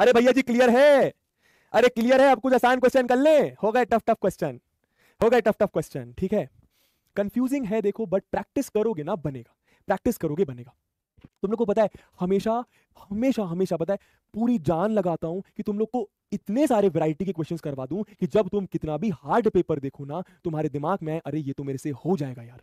अरे भैया जी क्लियर है अरे क्लियर है आप कुछ आसान क्वेश्चन कर लें हो गए टफ टफ क्वेश्चन हो गए टफ टफ क्वेश्चन ठीक है कंफ्यूजिंग है देखो बट प्रैक्टिस करोगे ना बनेगा प्रैक्टिस करोगे बनेगा तुम लोग को पता है हमेशा हमेशा हमेशा पता है पूरी जान लगाता हूं कि तुम लोग को इतने सारे वैरायटी के क्वेश्चंस करवा दूं कि जब तुम कितना भी हार्ड पेपर देखो ना तुम्हारे दिमाग में अरे ये तो मेरे से हो जाएगा यार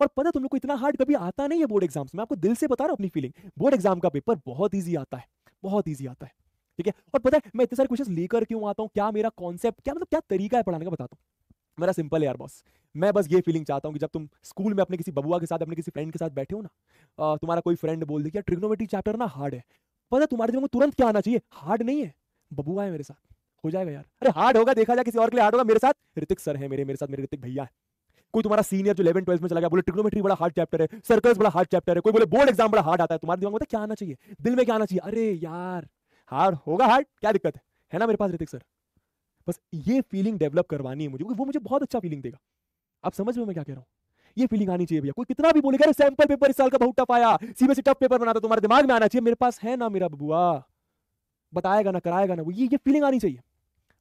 और पता तुम लोग को इतना हार्ड कभी आता नहीं है बोर्ड एग्जाम्स में आपको दिल से बता रहा हूं अपनी फीलिंग बोर्ड एग्जाम का पेपर बहुत ईजी आता है बहुत ईजी आता है ठीक है और पता है मैं इतने सारे क्वेश्चन लेकर क्यों आता हूँ क्या मेरा कॉन्सेप्ट क्या मतलब क्या तरीका है पढ़ाने का बताता हूँ मेरा सिंपल है यार बॉस मैं बस ये फीलिंग चाहता हूँ कि जब तुम स्कूल में अपने किसी बबुआ के साथ अपने किसी फ्रेंड के साथ बैठे हो ना तुम्हारा कोई फ्रेंड बोल दे कि ट्रिग्नोमेट्री चैप्टर ना हार्ड है पता है तुम्हारे दिमाग में तुरंत क्या आना चाहिए हार्ड नहीं है बबुआ है मेरे साथ हो जाएगा यार अरे हार्ड होगा देखा जाए किसी और के लिए हार्ड होगा मेरे साथ ऋतिक सर है मेरे मेरे साथ मेरे ऋतिक भैया है कोई तुम्हारा सीनियर जो इलेवन ट्वेल्थ में चला गया बोले ट्रिग्नोमेट्री बड़ा हार्ड चैप्टर है सर्कल्स बड़ा हार्ड चैप्टर है कोई बोले बोर्ड एग्जाम बड़ा हार्ड आता है तुम्हारे दिमाग में क्या आना चाहिए दिल में क्या आना चाहिए अरे यार हार्ड होगा हार्ड क्या दिक्कत है है ना मेरे पास ऋतिक सर बस ये फीलिंग डेवलप करवानी है मुझे क्योंकि वो मुझे बहुत अच्छा फीलिंग देगा आप समझ में मैं क्या कह रहा हूँ ये फीलिंग आनी चाहिए भैया कोई कितना भी बोलेगा सैंपल पेपर इस साल का बहुत टफ आया सीबीएसई टफ पेपर बना था तुम्हारे दिमाग में आना चाहिए मेरे पास है ना मेरा बबुआ बताएगा ना कराएगा ना वो ये ये फीलिंग आनी चाहिए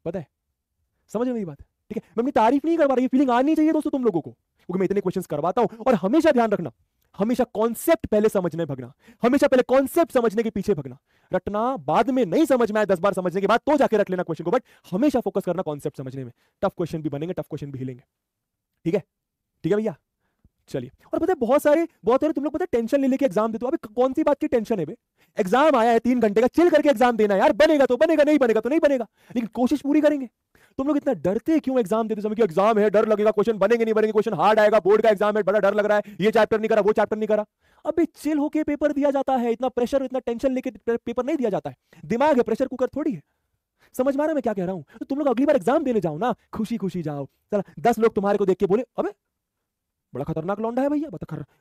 पता है समझ में मेरी बात ठीक है मैं अपनी तारीफ नहीं करवा रहा ये फीलिंग आनी चाहिए दोस्तों तुम लोगों को क्योंकि मैं इतने क्वेश्चन करवाता हूँ और हमेशा ध्यान रखना हमेशा कॉन्सेप्ट पहले समझने भगना हमेशा पहले कॉन्सेप्ट समझने के पीछे भगना रटना बाद में नहीं समझ में आए दस बार समझने के बाद तो जाके रट लेना क्वेश्चन को बट हमेशा फोकस करना कॉन्सेप्ट समझने में टफ क्वेश्चन भी बनेंगे टफ क्वेश्चन भी हिलेंगे ठीक है ठीक है भैया चलिए और पता है बहुत सारे बहुत सारे तुम लोग पता है टेंशन ले लेके एग्जाम देते हो अभी कौन सी बात की टेंशन है एग्जाम आया है तीन घंटे का चिल करके एग्जाम देना यार बनेगा तो बनेगा नहीं बनेगा तो नहीं बनेगा लेकिन कोशिश पूरी करेंगे तुम लोग इतना डरते क्यों एग्जाम देते समय एग्जाम है डर लगेगा क्वेश्चन बनेंगे नहीं बनेंगे क्वेश्चन हार्ड आएगा बोर्ड का एग्जाम है बड़ा डर लग रहा है ये चैप्टर नहीं करा वो चैप्टर नहीं करा अबे चिल होके पेपर दिया जाता है इतना प्रेशर इतना टेंशन लेके पेपर नहीं दिया जाता है दिमाग है प्रेशर कुकर थोड़ी है समझ मारा मैं क्या कह रहा हूं तो तुम लोग अगली बार एग्जाम देने जाओ ना खुशी खुशी जाओ चला दस लोग तुम्हारे को देख के बोले अबे बड़ा खतरनाक लौंडा है भैया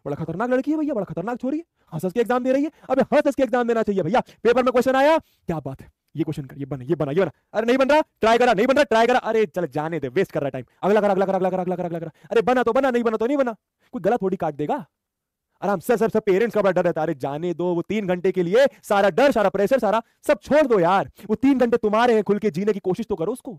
बड़ा खतरनाक लड़की है भैया बड़ा खतरनाक छोड़िए है हंस के एग्जाम दे रही है अबे हंस के एग्जाम देना चाहिए भैया पेपर में क्वेश्चन आया क्या बात है ये क्वेश्चन कर ये बना ये बना ये बना अरे नहीं बन रहा ट्राई करा नहीं बन रहा ट्राई करा अरे चल जाने दे वेस्ट कर रहा टाइम अगला कर अगला कर अगला कर अगला कर अगला अरे बना तो बना नहीं बना तो नहीं बना कोई गलत थोड़ी काट देगा आराम सर सर सब पेरेंट्स का बड़ा डर रहता है अरे जाने दो वो तीन घंटे के लिए सारा डर सारा प्रेशर सारा सब छोड़ दो यार वो तीन घंटे तुम्हारे हैं खुल के जीने की कोशिश तो करो उसको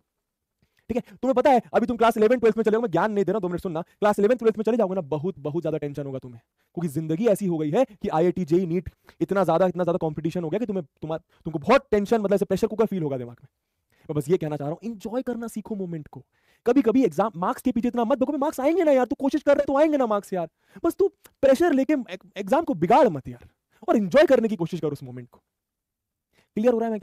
ठीक है तुम्हें पता है अभी तुम क्लास इलेवन ट्वेल्थ में चले मैं ज्ञान नहीं दे रहा दो मिनट सुनना क्लास इलेवन ट्वेल्थ में चले जाओगे ना बहुत बहुत ज्यादा टेंशन होगा तुम्हें क्योंकि जिंदगी ऐसी हो गई है कि आई आई टी नीट इतना ज्यादा इतना ज्यादा कॉम्पिटिशन हो गया कि तुम्हें तुम्हारा तुमको बहुत टेंशन मतलब प्रेशर कुकर फील होगा दिमाग में मैं तो बस ये कहना चाह रहा हूँ इंजॉय करना सीखो मोमेंट को कभी कभी एग्जाम मार्क्स के पीछे इतना मत देखो मार्क्स आएंगे ना यार तू कोशिश कर रहे तो आएंगे ना मार्क्स यार बस तू प्रेशर लेके एग्जाम को बिगाड़ मत यार और इंजॉय करने की कोशिश कर उस मोमेंट को क्लियर हो रहा है